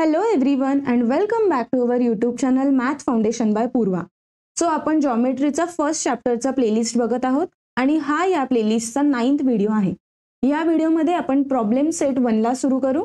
hello everyone and welcome back to our YouTube channel Math Foundation by Purva so आपण जॉमेट्रीचा first चॅप्टरचा playlist बघत आहोत आणि हा या प्लेलिस्टचा नाईन्थ व्हिडिओ आहे या व्हिडिओमध्ये आपण प्रॉब्लेम सेट वनला सुरू करू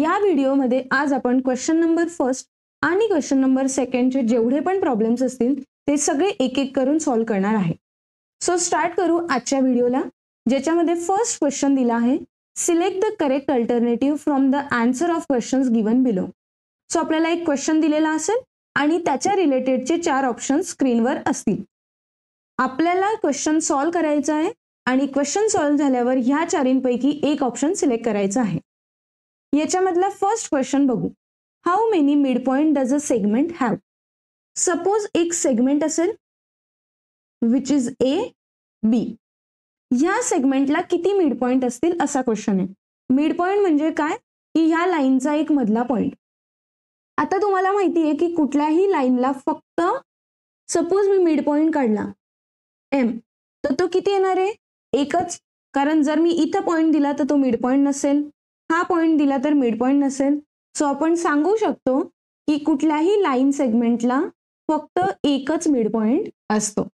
या व्हिडिओमध्ये आज आपण क्वेश्चन नंबर फर्स्ट आणि क्वेश्चन नंबर सेकंडचे जेवढे पण प्रॉब्लेम्स असतील ते सगळे एक एक करून सॉल्व्ह करणार आहे सो स्टार्ट करू आजच्या व्हिडिओला ज्याच्यामध्ये फर्स्ट क्वेश्चन दिला आहे select the correct alternative from the answer of questions given below so आपल्याला एक क्वेश्चन दिलेला असेल आणि त्याच्या रिलेटेडचे चार ऑप्शन स्क्रीनवर असतील आपल्याला क्वेश्चन सॉल्व करायचं आहे आणि क्वेश्चन सॉल्व्ह झाल्यावर ह्या चारींपैकी एक ऑप्शन सिलेक्ट करायचं आहे याच्यामधला फर्स्ट क्वेश्चन बघू how many mid point does a segment have suppose एक सेगमेंट असेल विच इज ए बी या सेगमेंटला किती मिड पॉईंट असतील असा क्वेश्चन आहे मिड पॉईंट म्हणजे काय की ह्या लाईनचा एक मधला पॉईंट आता तुम्हाला माहिती आहे की कुठल्याही लाईनला फक्त सपोज मी मिड पॉईंट काढला एम तर तो किती येणार आहे एकच कारण जर मी इथं पॉईंट दिला तर तो मिड पॉईंट नसेल हा पॉईंट दिला तर मिड पॉईंट नसेल सो आपण सांगू शकतो की कुठल्याही लाईन सेगमेंटला फक्त एकच मिड पॉईंट असतो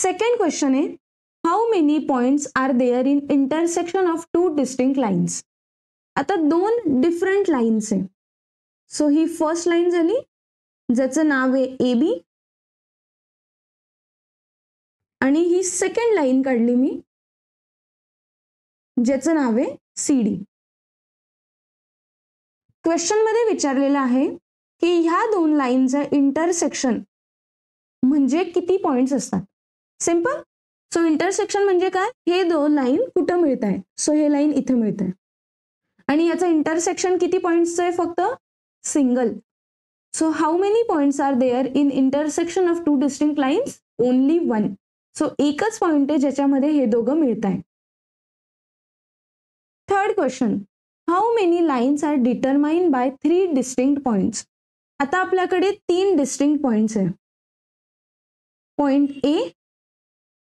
सेकंड क्वेश्चन आहे how many points are there in intersection of two distinct lines आता दोन डिफरंट लाईन्स आहे सो ही फर्स्ट लाईन झाली ज्याचं नाव आहे ए बी आणि ही सेकंड लाईन काढली मी ज्याचं नाव आहे सी डी क्वेश्चनमध्ये विचारलेलं आहे की ह्या दोन लाईनचं इंटरसेक्शन म्हणजे किती पॉइंट्स असतात सिंपल सो इंटरसेक्शन म्हणजे काय हे दोन लाईन कुठं मिळत आहे सो हे लाईन इथे मिळत आहे आणि याचं इंटरसेक्शन किती पॉईंटचं आहे फक्त single so how many points are there in intersection of two distinct lines only one so एकच पॉइंट आहे ज्याच्यामध्ये हे दोघं मिळत आहे third question how many lines are determine by three distinct points आता आपल्याकडे तीन डिस्टिंक्ट पॉईंट्स आहे पॉइंट ए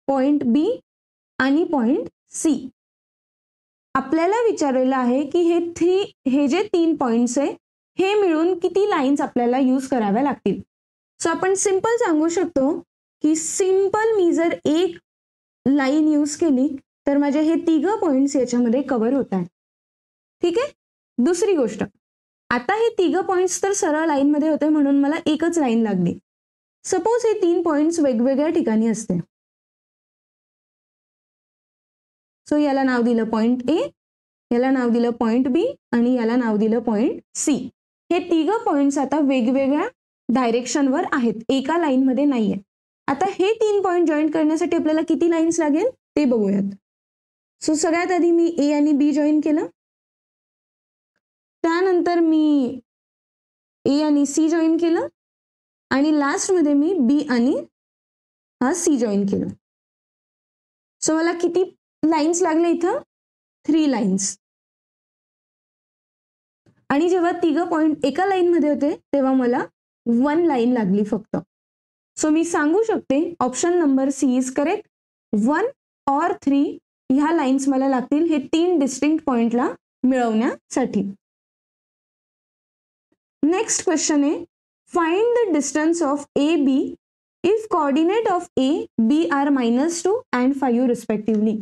पॉइंट बी आणि पॉइंट सी आपल्याला विचारलेलं आहे की हे थ्री हे जे तीन पॉइंट्स आहे हे मिळून किती लाईन्स आपल्याला यूज कराव्या लागतील सो आपण सिम्पल सांगू शकतो की सिम्पल मी जर एक लाईन यूज केली तर माझे हे तिघं पॉईंट्स याच्यामध्ये कव्हर होत आहेत ठीक आहे दुसरी गोष्ट आता हे तिघं पॉइंट्स तर सरळ लाईनमध्ये होते म्हणून मला एकच लाईन लागली सपोज हे तीन पॉईंट्स वेगवेगळ्या ठिकाणी असते सो याला नाव दिलं पॉईंट ए याला नाव दिलं पॉईंट बी आणि याला नाव दिलं पॉईंट सी हे तिघ पॉईंट्स आता वेगवेगळ्या डायरेक्शनवर आहेत एका लाईनमध्ये नाही आहेत आता हे तीन पॉईंट जॉईन करण्यासाठी आपल्याला किती लाईन्स लागेल ते बघूयात सो सगळ्यात आधी मी ए आणि बी जॉईन केलं त्यानंतर मी ए आणि सी जॉईन केलं आणि लास्टमध्ये मी बी आणि हा सी जॉईन केलं सो मला किती लाईन्स लागले इथं थ्री लाईन्स आणि जेव्हा तिघं पॉईंट एका लाईनमध्ये होते तेव्हा मला वन लाईन लागली फक्त सो मी सांगू शकते option number C is correct one और थ्री ह्या लाईन्स मला लागतील हे तीन डिस्टिंक्ट पॉइंटला मिळवण्यासाठी नेक्स्ट क्वेश्चन आहे find the distance of A B if coordinate of A B are minus two and five respectively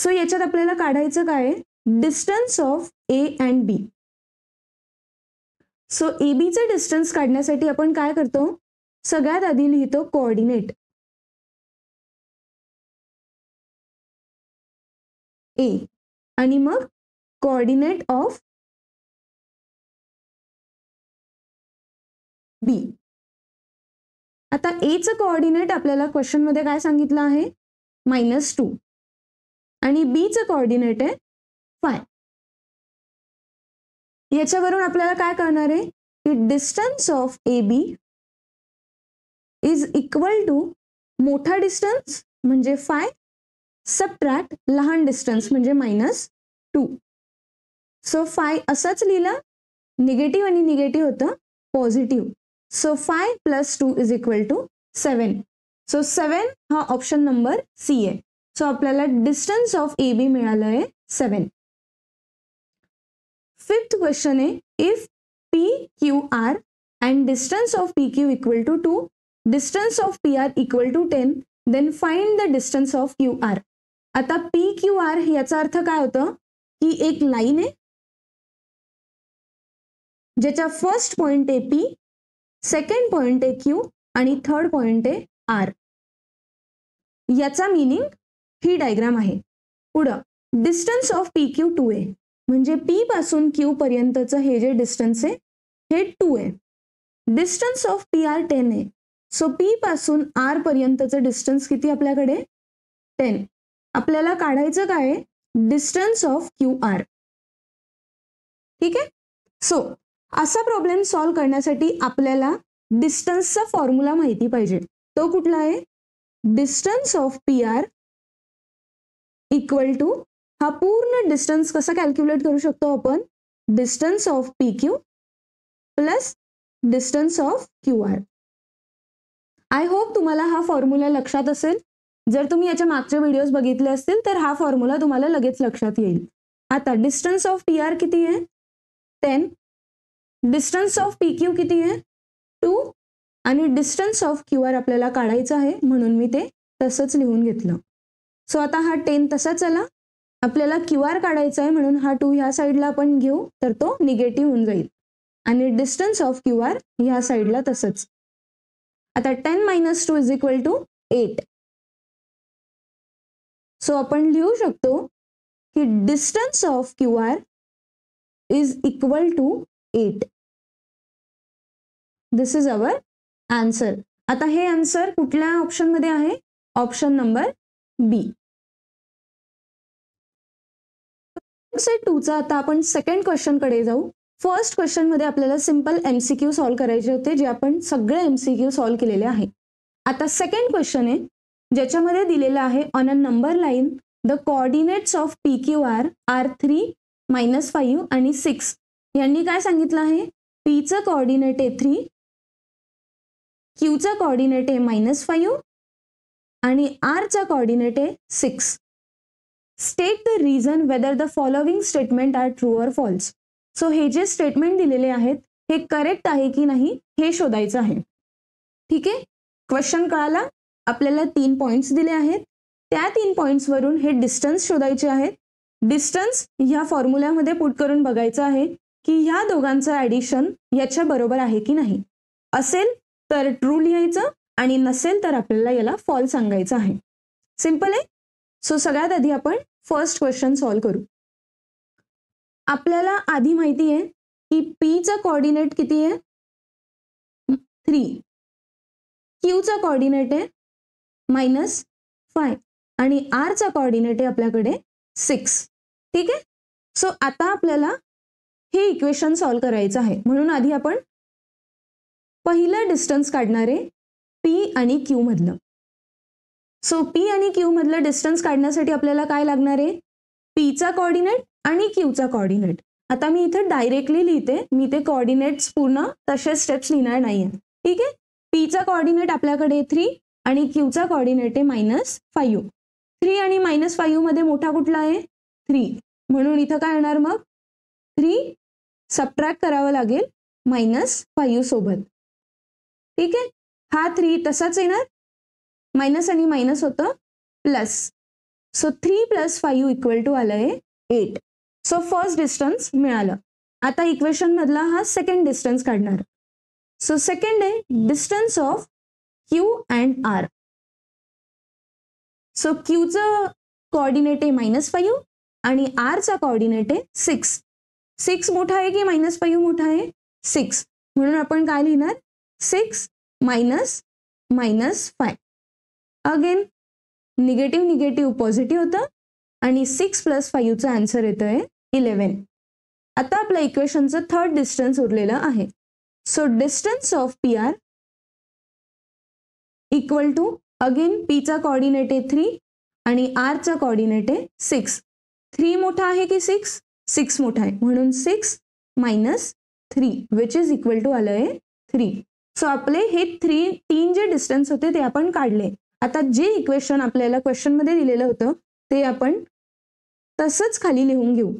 so याच्यात आपल्याला काढायचं काय distance of A and B so A बीचं डिस्टन्स काढण्यासाठी आपण काय करतो सगळ्यात आधी लिहितो कोऑर्डिनेट ए आणि मग कोऑर्डिनेट ऑफ बी आता एचं कोऑर्डिनेट आपल्याला क्वेश्चनमध्ये काय सांगितलं आहे मायनस टू आणि बीचं कॉर्डिनेट आहे फाय याच्यावरून आपल्याला काय करणार आहे की distance of A B is equal to मोठा डिस्टन्स म्हणजे फाय सबट्रॅक्ट लहान डिस्टन्स म्हणजे मायनस टू सो फाय असंच लिहिलं निगेटिव्ह आणि निगेटिव्ह होतं positive so five plus two is equal to seven so seven हा ऑप्शन नंबर सी आहे सो आपल्याला डिस्टन्स ऑफ ए बी मिळालं आहे सेवन फिफ्थ क्वेश्चन आहे if P Q R and distance of P Q equal to two distance of P R equal to ten then find the distance of Q R आता P Q R याचा अर्थ काय होतं की एक लाईन आहे ज्याचा फर्स्ट पॉइंट आहे पी सेकंड पॉइंट आहे क्यू आणि थर्ड पॉइंट आहे आर याचा मिनिंग ही डायग्राम आहे पुढं distance of P Q two A म्हणजे पी पासून क्यू पर्यंतचं हे जे डिस्टन्स आहे हे टू आहे distance of P R ten A so P पासून आर पर्यंतचं डिस्टन्स किती आपल्याकडे टेन आपल्याला काढायचं काय डिस्टन्स ऑफ क्यू आर ठीक आहे सो असा प्रॉब्लेम सॉल्व्ह करण्यासाठी आपल्याला डिस्टन्सचा फॉर्म्युला माहिती पाहिजे तो कुठला आहे distance of P R equal to हा पूर्ण डिस्टन्स कसा कॅल्क्युलेट करू शकतो आपण distance of P Q plus distance of Q R I hope तुम्हाला हा फॉर्म्युला लक्षात असेल जर तुम्ही याच्या मागचे व्हिडिओज बघितले असतील तर हा फॉर्म्युला तुम्हाला लगेच लक्षात येईल आता डिस्टन्स ऑफ पी आर किती आहे ten distance of P Q किती आहे टू आणि डिस्टन्स ऑफ क्यू आर आपल्याला काढायचं आहे म्हणून मी ते तसंच लिहून घेतलं सो आता हा टेन तसाच आला आपल्याला क्यू आर काढायचा आहे म्हणून हा टू ह्या साईडला आपण घेऊ तर तो निगेटिव्ह होऊन जाईल आणि डिस्टन्स ऑफ क्यू आर ह्या साईडला तसंच आता ten minus two is equal to eight so आपण लिहू शकतो की distance of Q R is equal to eight this is our answer आता हे आन्सर कुठल्या ऑप्शनमध्ये आहे ऑप्शन नंबर बी सेट चा आता आपण सेकंड कडे जाऊ फर्स्ट क्वेश्चनमध्ये आपल्याला simple M C Q solve करायचे होते जे आपण सगळे एम सी क्यू सॉल्व्ह केलेले आहे आता सेकंड क्वेश्चन आहे ज्याच्यामध्ये दिलेलं आहे on a number line the coordinates of P Q R are three minus five and six यांनी काय सांगितलं आहे पीचं कॉर्डिनेट आहे थ्री क्यूचं कॉर्डिनेट आहे मायनस फाईव्ह आणि आरचा कॉर्डिनेट आहे six state the reason whether the following statement are true or false so हे जे स्टेटमेंट दिलेले आहेत हे करेक्ट आहे की नाही हे शोधायचं आहे ठीक आहे क्वेश्चन कळाला आपल्याला तीन पॉइंट्स दिले आहेत त्या तीन पॉईंट्सवरून हे डिस्टन्स शोधायचे आहेत डिस्टन्स ह्या फॉर्म्युल्यामध्ये पुट करून बघायचं आहे की ह्या दोघांचं ॲडिशन याच्या बरोबर आहे की नाही असेल तर ट्रू लिहायचं आणि नसेल तर आपल्याला याला फॉल सांगायचं आहे सिंपल आहे सो सगळ्यात आधी आपण फर्स्ट क्वेश्चन सॉल्व्ह करू आपल्याला आधी माहिती आहे की पीचा कॉर्डिनेट किती आहे थ्री क्यूचा कॉर्डिनेट आहे मायनस फाय आणि चा कॉर्डिनेट आहे आपल्याकडे सिक्स ठीक आहे सो आता आपल्याला हे इक्वेशन सॉल्व्ह करायचं आहे म्हणून आधी आपण पहिलं डिस्टन्स काढणारे पी आणि क्यू मधलं सो पी आणि क्यू मधलं डिस्टन्स काढण्यासाठी आपल्याला काय लागणार आहे पीचा कॉर्डिनेट आणि क्यूचा कॉर्डिनेट आता मी इथे डायरेक्टली लिहिते मी ते कॉर्डिनेट्स पूर्ण तसे स्टेप्स लिहिणार नाही आहे ठीक आहे पीचा कॉर्डिनेट आपल्याकडे थ्री आणि क्यूचा कॉर्डिनेट आहे मायनस फाईव्ह थ्री आणि मायनस मध्ये मोठा कुठला आहे थ्री म्हणून इथं काय येणार मग थ्री सबट्रॅक्ट करावं लागेल मायनस फाईव्ह सोबत ठीक आहे हा थ्री तसाच येणार मायनस आणि मायनस होतं plus so three plus five equal to आलं आहे एट सो फर्स्ट डिस्टन्स मिळालं आता इक्वेशन मधला हा सेकंड डिस्टन्स काढणार सो सेकंड आहे distance of Q and R so क्यूचं कॉर्डिनेट आहे मायनस फाईव्ह आणि आरचा कॉर्डिनेट आहे सिक्स सिक्स मोठा आहे की मायनस फाईव्ह मोठा आहे सिक्स म्हणून आपण काय लिहिणार six minus minus five again negative negative positive होतं आणि सिक्स प्लस फाईव्हचं आन्सर येतं आहे इलेवन आता आपल्या इक्वेशनचं थर्ड डिस्टन्स उरलेलं आहे so distance of P R equal to again पीचा कॉर्डिनेट आहे थ्री आणि आरचा कॉर्डिनेट आहे सिक्स थ्री मोठा आहे की सिक्स सिक्स मोठा आहे म्हणून six minus three which is equal to आलं आहे थ्री सो आपले हे थ्री तीन जे डिस्टन्स होते ते आपण काढले आता जे इक्वेशन आपल्याला क्वेश्चनमध्ये दिलेलं होतं ते आपण तसंच खाली लिहून घेऊ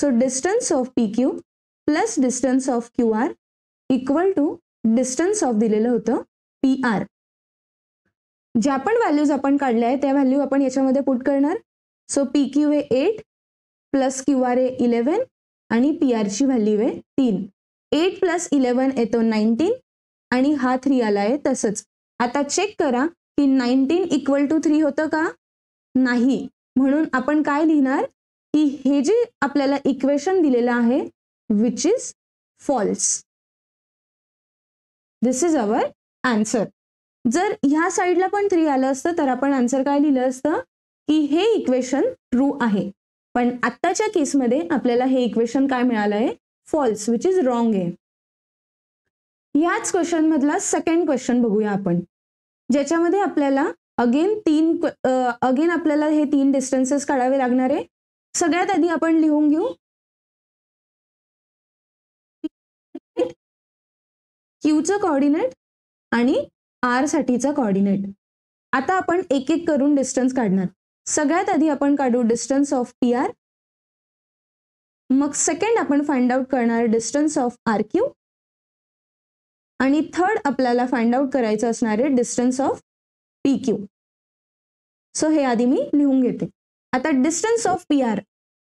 so distance of P Q plus distance of Q R equal to distance of दिलेलं होतं पी आर ज्या पण व्हॅल्यूज आपण काढल्या आहेत त्या व्हॅल्यू आपण याच्यामध्ये पुट करणार so P Q A eight plus Q R A eleven आणि पी आरची व्हॅल्यू आहे तीन एट प्लस इलेवन येतो नाईन्टीन आणि हा थ्री आला आहे तसंच आता चेक करा की नाईन्टीन इक्वल टू थ्री होतं का नाही म्हणून आपण काय लिहिणार की हे जे आपल्याला इक्वेशन दिलेलं आहे which is false this is our answer जर ह्या साईडला पण थ्री आलं असतं तर आपण आन्सर काय लिहिलं असतं की हे इक्वेशन ट्रू आहे पण आत्ताच्या केसमध्ये आपल्याला हे इक्वेशन काय मिळालं आहे फॉल्स विच इज रॉंग आहे याच क्वेश्चन मधला सेकंड क्वेश्चन बघूया आपण ज्याच्यामध्ये आपल्याला अगेन तीन अगेन आपल्याला हे तीन डिस्टन्सेस काढावे लागणार आहे सगळ्यात आधी आपण लिहून घेऊ क्यूचं कॉर्डिनेट आणि आर साठीचं कॉर्डिनेट आता आपण एक एक करून डिस्टन्स काढणार सगळ्यात आधी आपण काढू डिस्टन्स ऑफ पी आर मग सेकंड आपण फाइंड आउट करणार डिस्टन्स ऑफ आर क्यू आणि थर्ड आपल्याला फाइंड आउट करायचं असणार आहे distance of P Q so हे आधी मी लिहून घेते आता डिस्टन्स ऑफ पी आर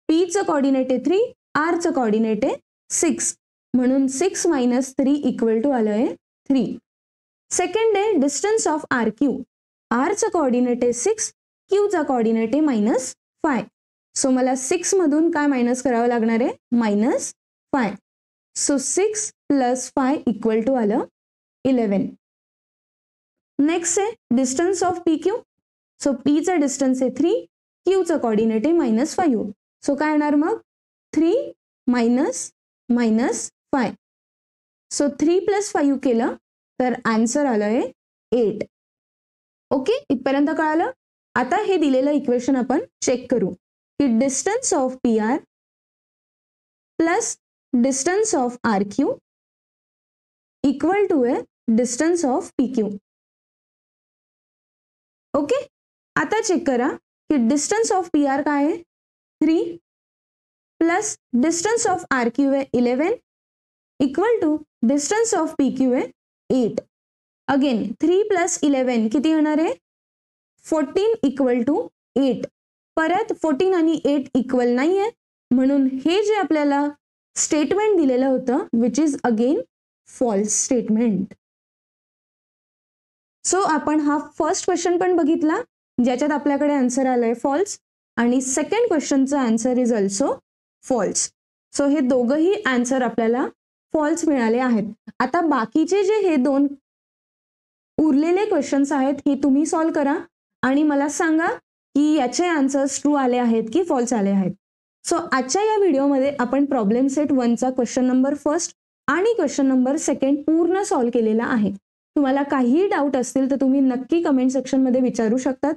पीचं कॉर्डिनेट आहे थ्री आरचं कॉर्डिनेट आहे सिक्स म्हणून six minus three equal to आलं आहे थ्री सेकंड आहे डिस्टन्स ऑफ आर क्यू आरचं कॉर्डिनेट आहे सिक्स क्यूचा कॉर्डिनेट आहे मायनस फाय सो मला सिक्समधून काय मायनस करावं लागणार आहे minus five so six plus five equal to आलं इलेवन नेक्स्ट आहे distance of P Q so पीचं डिस्टन्स आहे थ्री क्यूचं कॉर्डिनेट आहे मायनस फायू सो काय येणार मग three minus minus five so three plus five केलं तर आन्सर आलं आहे एट ओके इथपर्यंत कळालं आता हे दिलेलं इक्वेशन आपण चेक करू की distance of P R plus R Q equal to two distance of P Q okay आता चेक करा की डिस्टन्स ऑफ पी आर काय आहे three plus distance of R Q आहे eleven equal to distance of P Q आहे eight again three plus eleven किती येणार आहे फोर्टीन इक्वल टू एट परत फोर्टीन आणि एट इक्वल नाही आहे म्हणून हे जे आपल्याला स्टेटमेंट दिलेलं होतं which is again false statement so आपण हा फर्स्ट क्वेश्चन पण बघितला ज्याच्यात आपल्याकडे आन्सर आलाय फॉल्स आणि सेकंड क्वेश्चनचा answer is also false so हे दोघही आन्सर आपल्याला फॉल्स मिळाले आहेत आता बाकीचे जे हे दोन उरलेले क्वेश्चन्स आहेत हे तुम्ही सॉल्व्ह करा आणि मला सांगा की याचे आन्सर्स ट्रू आले आहेत की फॉल्स आले आहेत सो आजच्या या व्हिडिओमध्ये आपण प्रॉब्लेम सेट वनचा क्वेश्चन नंबर फर्स्ट आणि क्वेश्चन नंबर सेकंड पूर्ण सॉल्व्ह केलेला आहे तुम्हाला काहीही डाऊट असतील तर तुम्ही नक्की कमेंट सेक्शनमध्ये विचारू शकतात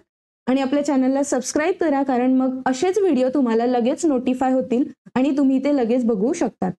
आणि आपल्या चॅनलला सबस्क्राईब करा कारण मग असेच व्हिडिओ तुम्हाला लगेच नोटिफाय होतील आणि तुम्ही ते लगेच बघू शकतात